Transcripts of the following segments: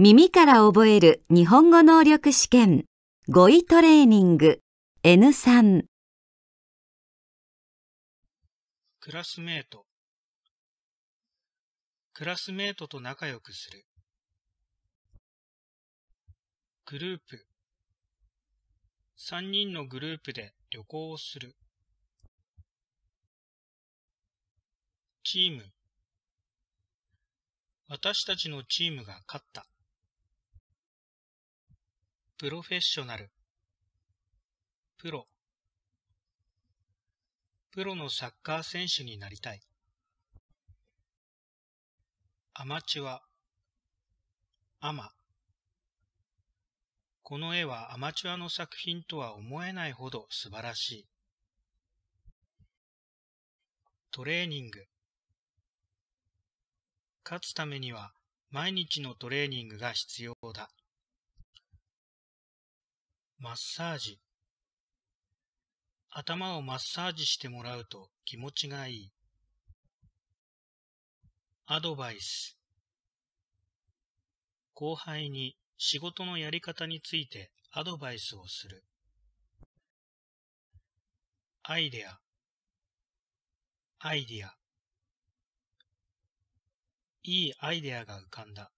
耳から覚える日本語能力試験語彙トレーニング N3 クラスメートクラスメートと仲良くするグループ3人のグループで旅行をするチーム私たちのチームが勝ったプロフェッショナル。プロ。プロのサッカー選手になりたい。アマチュア。アマ。この絵はアマチュアの作品とは思えないほど素晴らしい。トレーニング。勝つためには毎日のトレーニングが必要だ。マッサージ。頭をマッサージしてもらうと気持ちがいい。アドバイス。後輩に仕事のやり方についてアドバイスをする。アイデア。アイディア。いいアイデアが浮かんだ。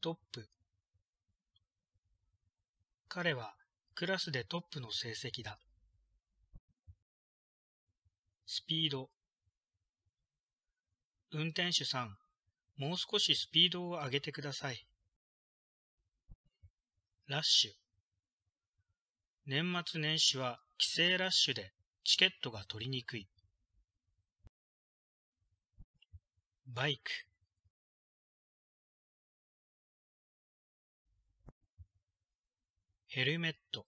トップ。彼はクラスでトップの成績だ。スピード。運転手さん、もう少しスピードを上げてください。ラッシュ。年末年始は帰省ラッシュでチケットが取りにくい。バイク。ヘルメット。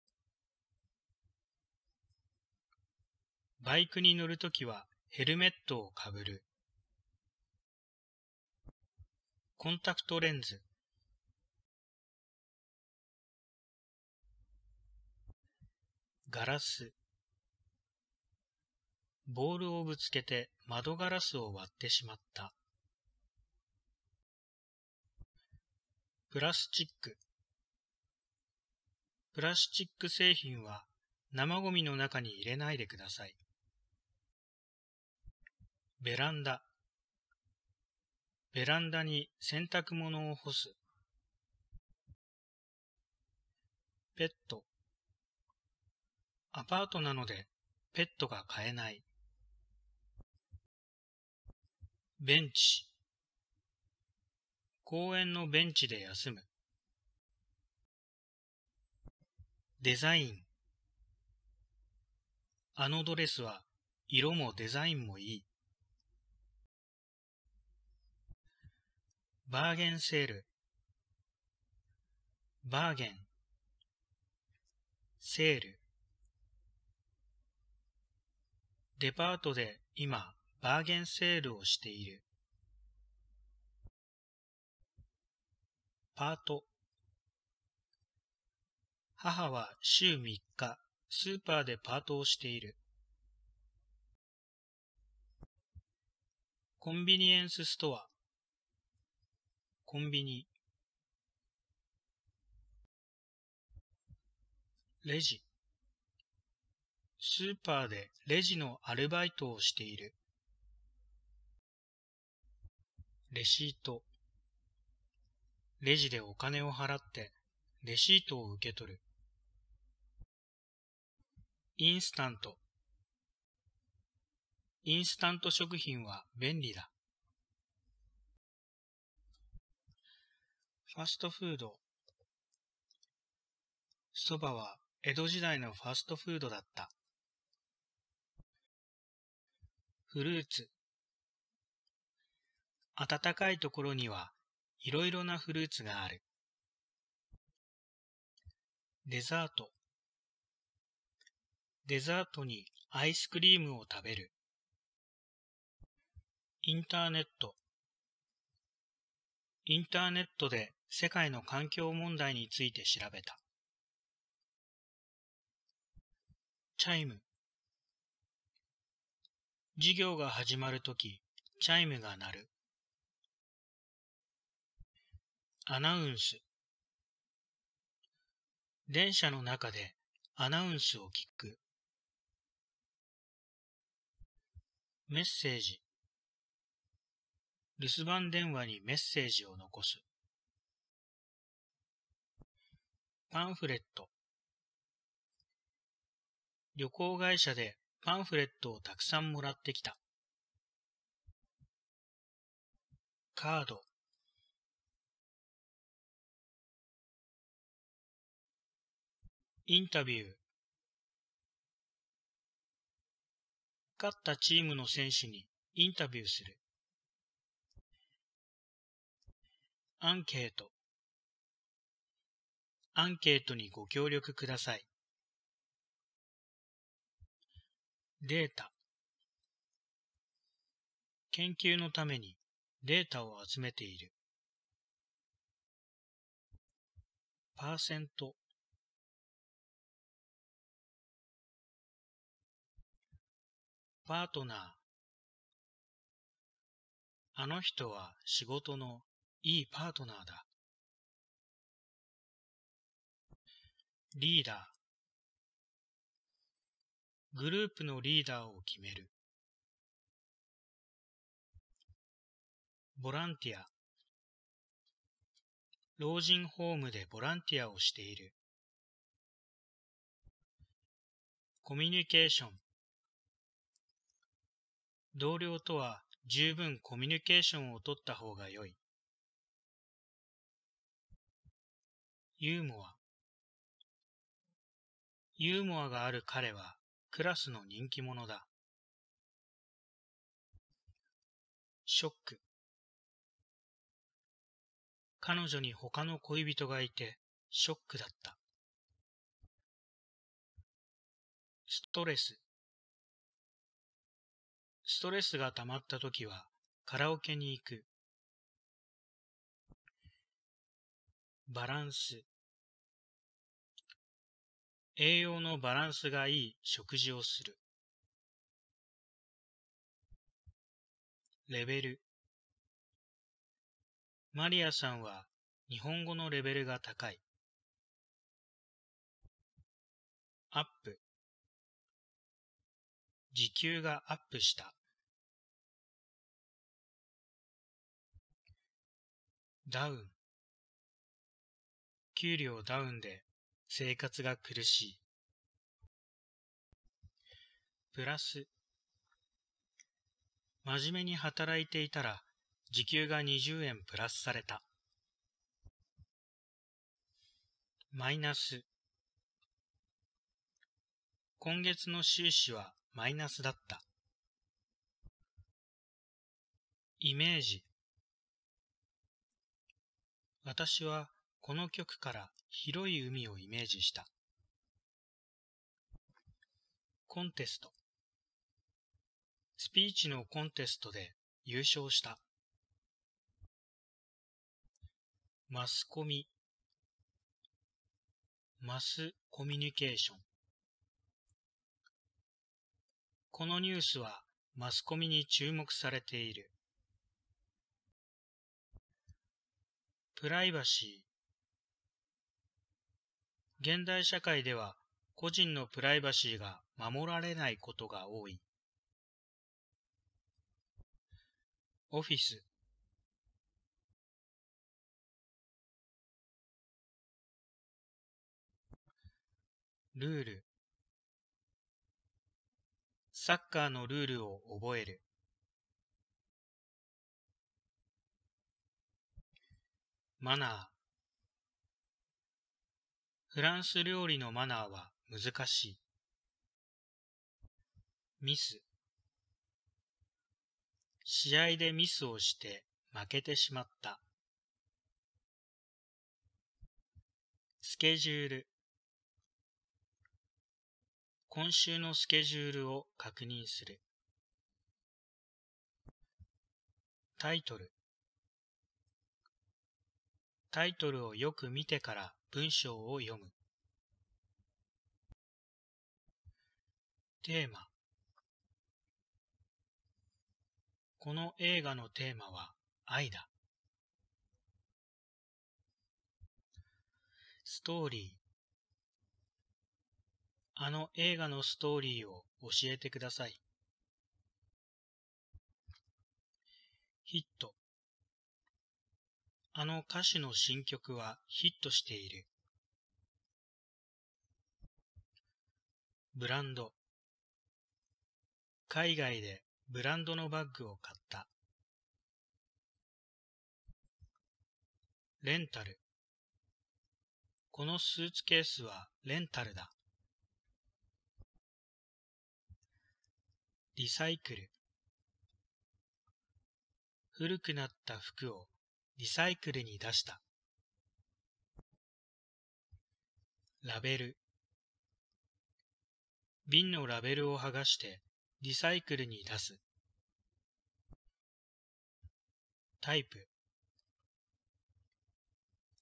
バイクに乗るときはヘルメットをかぶる。コンタクトレンズ。ガラス。ボールをぶつけて窓ガラスを割ってしまった。プラスチック。プラスチック製品は生ゴミの中に入れないでください。ベランダ。ベランダに洗濯物を干す。ペット。アパートなのでペットが飼えない。ベンチ。公園のベンチで休む。デザイン。あのドレスは色もデザインもいい。バーゲンセール。バーゲン。セール。デパートで今バーゲンセールをしている。パート。母は週3日、スーパーでパートをしている。コンビニエンスストア、コンビニ。レジ。スーパーでレジのアルバイトをしている。レシート。レジでお金を払って、レシートを受け取る。インスタント。インスタント食品は便利だ。ファストフード。蕎麦は江戸時代のファストフードだった。フルーツ。暖かいところにはいろいろなフルーツがある。デザート。デザートにアイスクリームを食べる。インターネット。インターネットで世界の環境問題について調べた。チャイム。授業が始まるとき、チャイムが鳴る。アナウンス。電車の中でアナウンスを聞く。メッセージ。留守番電話にメッセージを残す。パンフレット。旅行会社でパンフレットをたくさんもらってきた。カード。インタビュー。勝ったチームの選手にインタビューする。アンケート。アンケートにご協力ください。データ。研究のためにデータを集めている。パーセント。パートナー。あの人は仕事のいいパートナーだ。リーダー。グループのリーダーを決める。ボランティア。老人ホームでボランティアをしている。コミュニケーション。同僚とは十分コミュニケーションをとった方が良い。ユーモアユーモアがある彼はクラスの人気者だ。ショック彼女に他の恋人がいてショックだった。ストレスストレスが溜まった時はカラオケに行く。バランス。栄養のバランスがいい食事をする。レベル。マリアさんは日本語のレベルが高い。アップ。時給がアップした。ダウン。給料ダウンで生活が苦しい。プラス。真面目に働いていたら時給が20円プラスされた。マイナス。今月の収支はマイナスだった。イメージ。私はこの曲から広い海をイメージした。コンテスト。スピーチのコンテストで優勝した。マスコミ。マスコミュニケーション。このニュースはマスコミに注目されている。プライバシー。現代社会では個人のプライバシーが守られないことが多い。オフィス。ルール。サッカーのルールを覚える。マナー。フランス料理のマナーは難しい。ミス。試合でミスをして負けてしまった。スケジュール。今週のスケジュールを確認する。タイトル。タイトルをよく見てから文章を読む。テーマこの映画のテーマは愛だ。ストーリーあの映画のストーリーを教えてください。ヒットあの歌手の新曲はヒットしている。ブランド。海外でブランドのバッグを買った。レンタル。このスーツケースはレンタルだ。リサイクル。古くなった服をリサイクルに出した。ラベル瓶のラベルを剥がしてリサイクルに出す。タイプ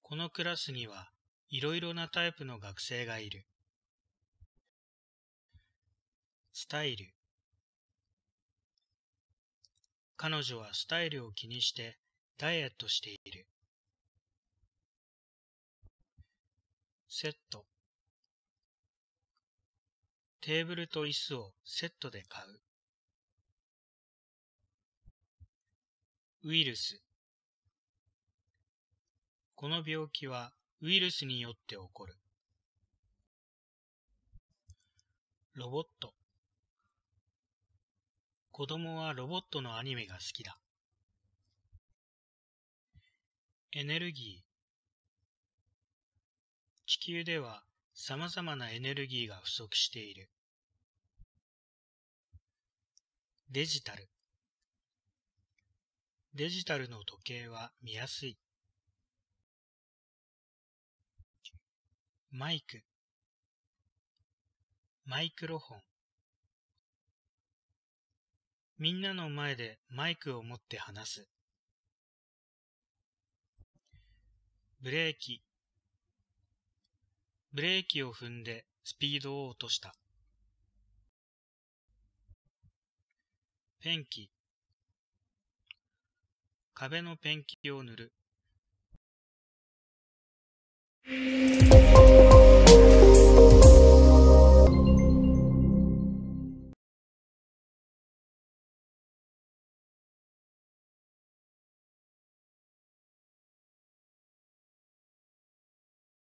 このクラスにはいろいろなタイプの学生がいる。スタイル彼女はスタイルを気にしてダイエットしている。セット。テーブルと椅子をセットで買う。ウイルス。この病気はウイルスによって起こる。ロボット。子供はロボットのアニメが好きだ。エネルギー地球では様々なエネルギーが不足している。デジタルデジタルの時計は見やすい。マイクマイクロフォンみんなの前でマイクを持って話す。ブレーキ。ブレーキを踏んでスピードを落とした。ペンキ。壁のペンキを塗る。